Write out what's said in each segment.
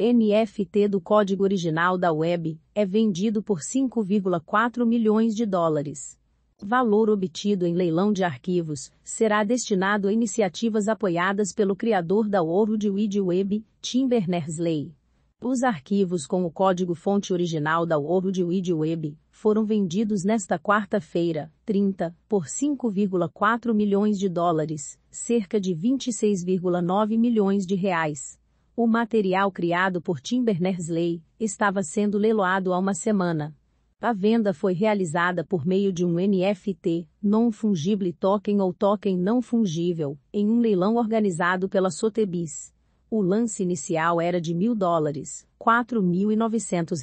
NFT do código original da web, é vendido por 5,4 milhões de dólares. Valor obtido em leilão de arquivos será destinado a iniciativas apoiadas pelo criador da World Web, Tim Berners-Lee. Os arquivos com o código-fonte original da de Wide Web foram vendidos nesta quarta-feira, 30, por 5,4 milhões de dólares, cerca de 26,9 milhões de reais. O material criado por Tim Berners-Lee estava sendo leiloado há uma semana. A venda foi realizada por meio de um NFT, Non-Fungible Token ou Token Não Fungível, em um leilão organizado pela Sotheby's. O lance inicial era de mil dólares, R$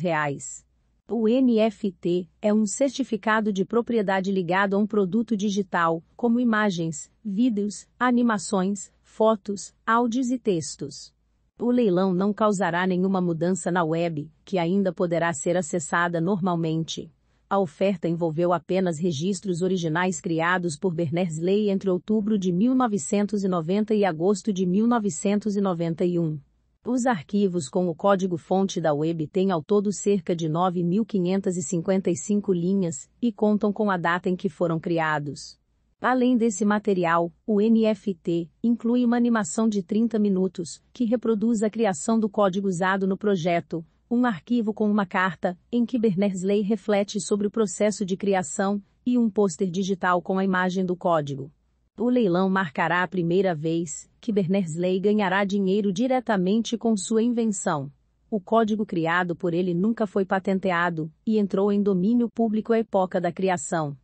reais. O NFT é um certificado de propriedade ligado a um produto digital, como imagens, vídeos, animações, fotos, áudios e textos. O leilão não causará nenhuma mudança na web, que ainda poderá ser acessada normalmente. A oferta envolveu apenas registros originais criados por Berners-Lee entre outubro de 1990 e agosto de 1991. Os arquivos com o código-fonte da web têm ao todo cerca de 9.555 linhas e contam com a data em que foram criados. Além desse material, o NFT inclui uma animação de 30 minutos, que reproduz a criação do código usado no projeto, um arquivo com uma carta, em que Berners-Lee reflete sobre o processo de criação, e um pôster digital com a imagem do código. O leilão marcará a primeira vez que Berners-Lee ganhará dinheiro diretamente com sua invenção. O código criado por ele nunca foi patenteado e entrou em domínio público à época da criação.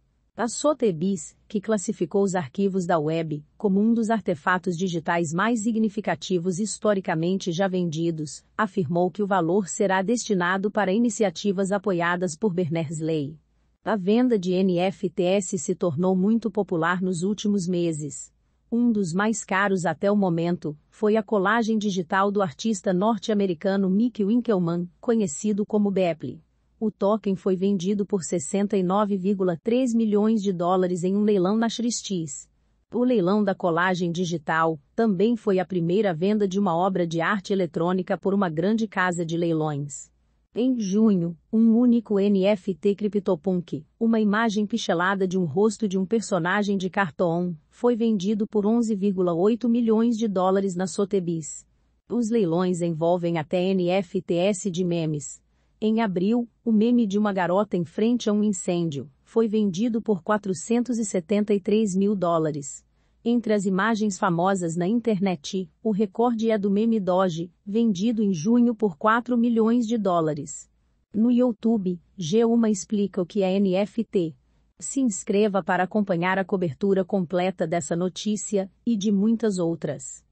A Sotheby's, que classificou os arquivos da web como um dos artefatos digitais mais significativos historicamente já vendidos, afirmou que o valor será destinado para iniciativas apoiadas por Berners-Lee. A venda de NFTs se tornou muito popular nos últimos meses. Um dos mais caros até o momento foi a colagem digital do artista norte-americano Mick Winkelmann, conhecido como Beeple. O token foi vendido por 69,3 milhões de dólares em um leilão na Christie's. O leilão da colagem digital também foi a primeira venda de uma obra de arte eletrônica por uma grande casa de leilões. Em junho, um único NFT CryptoPunk, uma imagem pixelada de um rosto de um personagem de cartão, foi vendido por 11,8 milhões de dólares na Sotheby's. Os leilões envolvem até NFTs de memes, em abril, o meme de uma garota em frente a um incêndio foi vendido por 473 mil dólares. Entre as imagens famosas na internet, o recorde é do meme Doge, vendido em junho por 4 milhões de dólares. No YouTube, G1 explica o que é NFT. Se inscreva para acompanhar a cobertura completa dessa notícia e de muitas outras.